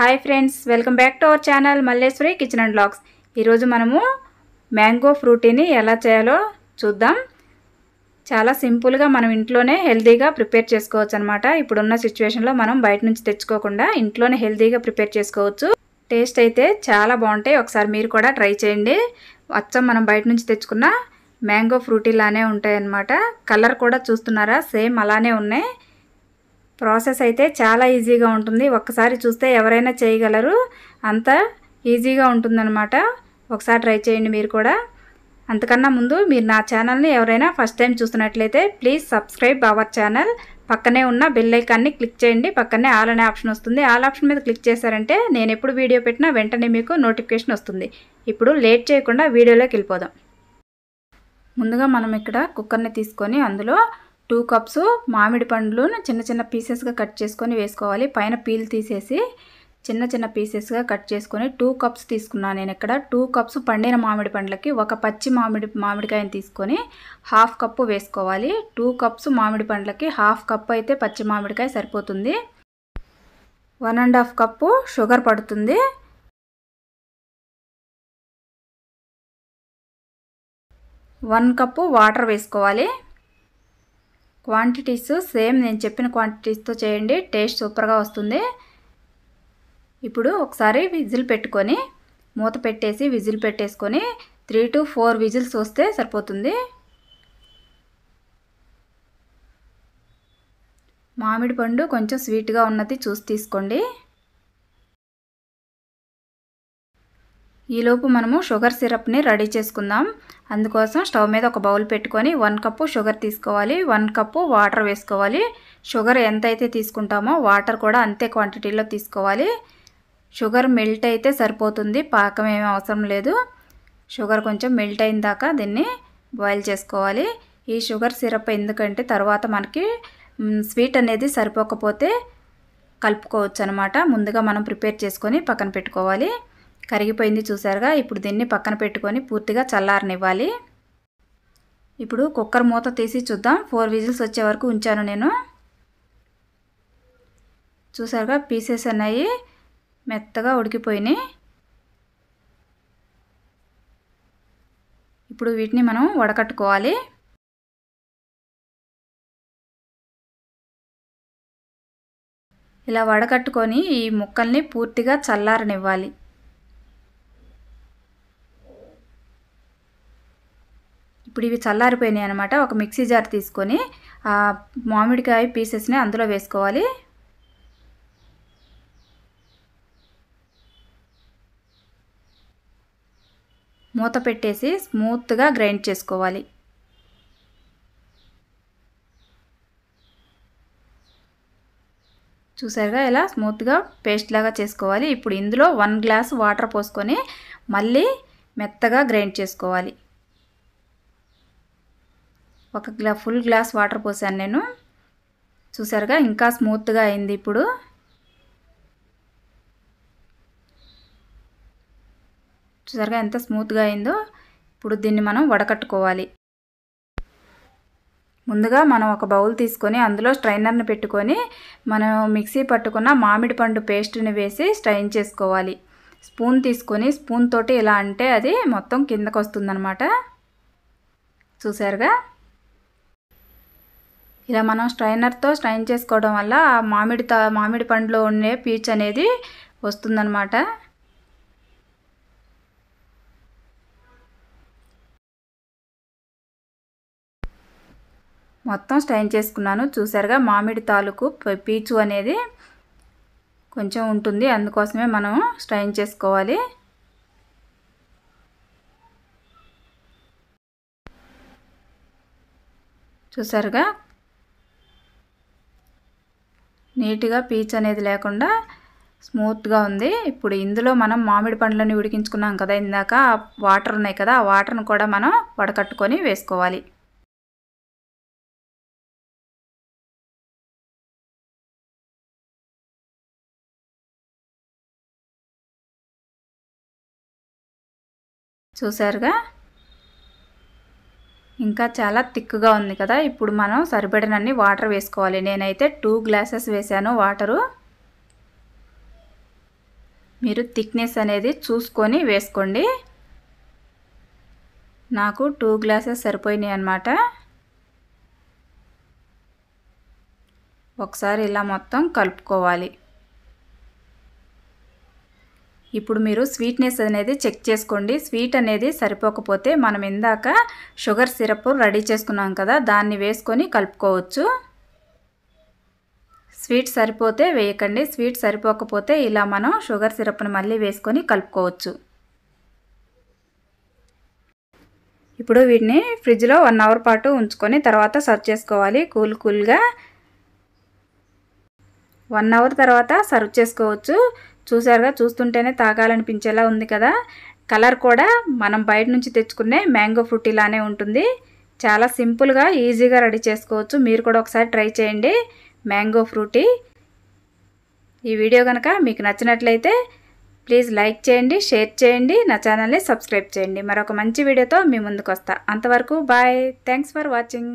hi friends welcome back to our channel Malleswari kitchen and blogs ఈరోజు మనము mango ఫ్రూటీని ఎలా చేయాలో చూద్దాం చాలా సింపుల్గా మనం ఇంట్లోనే హెల్తీగా ప్రిపేర్ చేసుకోవచ్చు అనమాట ఇప్పుడున్న సిచ్యువేషన్లో మనం బయట నుంచి తెచ్చుకోకుండా ఇంట్లోనే హెల్తీగా ప్రిపేర్ చేసుకోవచ్చు టేస్ట్ అయితే చాలా బాగుంటాయి ఒకసారి మీరు కూడా ట్రై చేయండి అచ్చం మనం బయట నుంచి తెచ్చుకున్న మ్యాంగో ఫ్రూటీ లానే అనమాట కలర్ కూడా చూస్తున్నారా సేమ్ అలానే ఉన్నాయి ప్రాసెస్ అయితే చాలా ఈజీగా ఉంటుంది ఒక్కసారి చూస్తే ఎవరైనా చేయగలరు అంత ఈజీగా ఉంటుందన్నమాట ఒకసారి ట్రై చేయండి మీరు కూడా అంతకన్నా ముందు మీరు నా ఛానల్ని ఎవరైనా ఫస్ట్ టైం చూస్తున్నట్లయితే ప్లీజ్ సబ్స్క్రైబ్ అవర్ ఛానల్ పక్కనే ఉన్న బెల్లైకాన్ని క్లిక్ చేయండి పక్కనే ఆల్ అనే ఆప్షన్ వస్తుంది ఆల్ ఆప్షన్ మీద క్లిక్ చేశారంటే నేను ఎప్పుడు వీడియో పెట్టినా వెంటనే మీకు నోటిఫికేషన్ వస్తుంది ఇప్పుడు లేట్ చేయకుండా వీడియోలోకి వెళ్ళిపోదాం ముందుగా మనం ఇక్కడ కుక్కర్ని తీసుకొని అందులో టూ కప్స్ మామిడి పండ్లను చిన్న చిన్న పీసెస్గా కట్ చేసుకొని వేసుకోవాలి పైన పీల్ తీసేసి చిన్న చిన్న పీసెస్గా కట్ చేసుకొని టూ కప్స్ తీసుకున్నాను నేను ఇక్కడ టూ కప్స్ పండిన మామిడి పండ్లకి ఒక పచ్చి మామిడి మామిడికాయని తీసుకొని హాఫ్ కప్పు వేసుకోవాలి టూ కప్స్ మామిడి పండ్లకి హాఫ్ కప్ అయితే పచ్చి మామిడికాయ సరిపోతుంది one and half cup sugar పడుతుంది వన్ కప్పు వాటర్ వేసుకోవాలి క్వాంటిటీస్ సేమ్ నేను చెప్పిన క్వాంటిటీస్తో చేయండి టేస్ట్ సూపర్గా వస్తుంది ఇప్పుడు ఒకసారి విజిల్ పెట్టుకొని మూత పెట్టేసి విజిల్ పెట్టేసుకొని త్రీ టు ఫోర్ విజిల్స్ వస్తే సరిపోతుంది మామిడి పండు కొంచెం స్వీట్గా ఉన్నది చూసి తీసుకోండి ఈలోపు మనము షుగర్ సిరప్ని రెడీ చేసుకుందాం అందుకోసం స్టవ్ మీద ఒక బౌల్ పెట్టుకొని వన్ కప్పు షుగర్ తీసుకోవాలి వన్ కప్పు వాటర్ వేసుకోవాలి షుగర్ ఎంత అయితే తీసుకుంటామో వాటర్ కూడా అంతే క్వాంటిటీలో తీసుకోవాలి షుగర్ మెల్ట్ అయితే సరిపోతుంది పాకం ఏమి అవసరం లేదు షుగర్ కొంచెం మెల్ట్ అయిన దాకా దీన్ని బాయిల్ చేసుకోవాలి ఈ షుగర్ సిరప్ ఎందుకంటే తర్వాత మనకి స్వీట్ అనేది సరిపోకపోతే కలుపుకోవచ్చు అనమాట ముందుగా మనం ప్రిపేర్ చేసుకొని పక్కన పెట్టుకోవాలి కరిగిపోయింది చూసారుగా ఇప్పుడు దీన్ని పక్కన పెట్టుకొని పూర్తిగా చల్లారనివ్వాలి ఇప్పుడు కుక్కర్ మూత తీసి చూద్దాం ఫోర్ విజిల్స్ వచ్చే వరకు ఉంచాను నేను చూసారుగా పీసెస్ అన్నాయి మెత్తగా ఉడికిపోయినాయి ఇప్పుడు వీటిని మనం వడకట్టుకోవాలి ఇలా వడకట్టుకొని ఈ ముక్కల్ని పూర్తిగా చల్లారనివ్వాలి ఇప్పుడు ఇవి చల్లారిపోయినాయి అనమాట ఒక మిక్సీ జార్ తీసుకొని ఆ మామిడికాయ పీసెస్ని అందులో వేసుకోవాలి మూత పెట్టేసి స్మూత్గా గ్రైండ్ చేసుకోవాలి చూసారుగా ఇలా స్మూత్గా పేస్ట్ లాగా చేసుకోవాలి ఇప్పుడు ఇందులో వన్ గ్లాస్ వాటర్ పోసుకొని మళ్ళీ మెత్తగా గ్రైండ్ చేసుకోవాలి ఒక గ్లా ఫుల్ గ్లాస్ వాటర్ పోసాను నేను చూసారుగా ఇంకా స్మూత్గా అయింది ఇప్పుడు చూసారుగా ఎంత స్మూత్గా అయిందో ఇప్పుడు దీన్ని మనం వడకట్టుకోవాలి ముందుగా మనం ఒక బౌల్ తీసుకొని అందులో స్ట్రైనర్ని పెట్టుకొని మనం మిక్సీ పట్టుకున్న మామిడి పండు పేస్ట్ని వేసి స్ట్రైన్ చేసుకోవాలి స్పూన్ తీసుకొని స్పూన్ తోటి ఇలా అంటే అది మొత్తం కిందకు వస్తుందనమాట చూసారుగా ఇలా మనం స్ట్రైనర్తో స్ట్రైన్ చేసుకోవడం వల్ల మామిడి తా మామిడి పండులో ఉండే పీచ్ అనేది వస్తుందన్నమాట మొత్తం స్ట్రైన్ చేసుకున్నాను చూసారుగా మామిడి తాలూకు పీచు అనేది కొంచెం ఉంటుంది అందుకోసమే మనం స్ట్రైన్ చేసుకోవాలి చూసారుగా నీట్గా పీచ్ అనేది లేకుండా స్మూత్గా ఉంది ఇప్పుడు ఇందులో మనం మామిడి పండ్లను ఉడికించుకున్నాం కదా ఇందాక వాటర్ ఉన్నాయి కదా ఆ వాటర్ను కూడా మనం వడకట్టుకొని వేసుకోవాలి చూసారుగా ఇంకా చాలా థిక్గా ఉంది కదా ఇప్పుడు మనం సరిపడినన్ని వాటర్ వేసుకోవాలి నేనైతే టూ గ్లాసెస్ వేసాను వాటరు మీరు థిక్నెస్ అనేది చూసుకొని వేసుకోండి నాకు టూ గ్లాసెస్ సరిపోయినాయి అనమాట ఒకసారి ఇలా మొత్తం కలుపుకోవాలి ఇప్పుడు మీరు స్వీట్నెస్ అనేది చెక్ చేసుకోండి స్వీట్ అనేది సరిపోకపోతే మనం ఇందాక షుగర్ సిరప్ రెడీ చేసుకున్నాం కదా దాన్ని వేసుకొని కలుపుకోవచ్చు స్వీట్ సరిపోతే వేయకండి స్వీట్ సరిపోకపోతే ఇలా మనం షుగర్ సిరప్ని మళ్ళీ వేసుకొని కలుపుకోవచ్చు ఇప్పుడు వీటిని ఫ్రిడ్జ్లో వన్ అవర్ పాటు ఉంచుకొని తర్వాత సర్వ్ చేసుకోవాలి కూల్ కూల్గా వన్ అవర్ తర్వాత సర్వ్ చేసుకోవచ్చు చూసారుగా చూస్తుంటేనే తాగాలనిపించేలా ఉంది కదా కలర్ కూడా మనం బయట నుంచి తెచ్చుకునే మ్యాంగో ఫ్రూట్ ఇలానే ఉంటుంది చాలా సింపుల్గా ఈజీగా రెడీ చేసుకోవచ్చు మీరు కూడా ఒకసారి ట్రై చేయండి మ్యాంగో ఫ్రూటీ ఈ వీడియో కనుక మీకు నచ్చినట్లయితే ప్లీజ్ లైక్ చేయండి షేర్ చేయండి నా ఛానల్ని సబ్స్క్రైబ్ చేయండి మరొక మంచి వీడియోతో మీ ముందుకు వస్తా అంతవరకు బాయ్ థ్యాంక్స్ ఫర్ వాచింగ్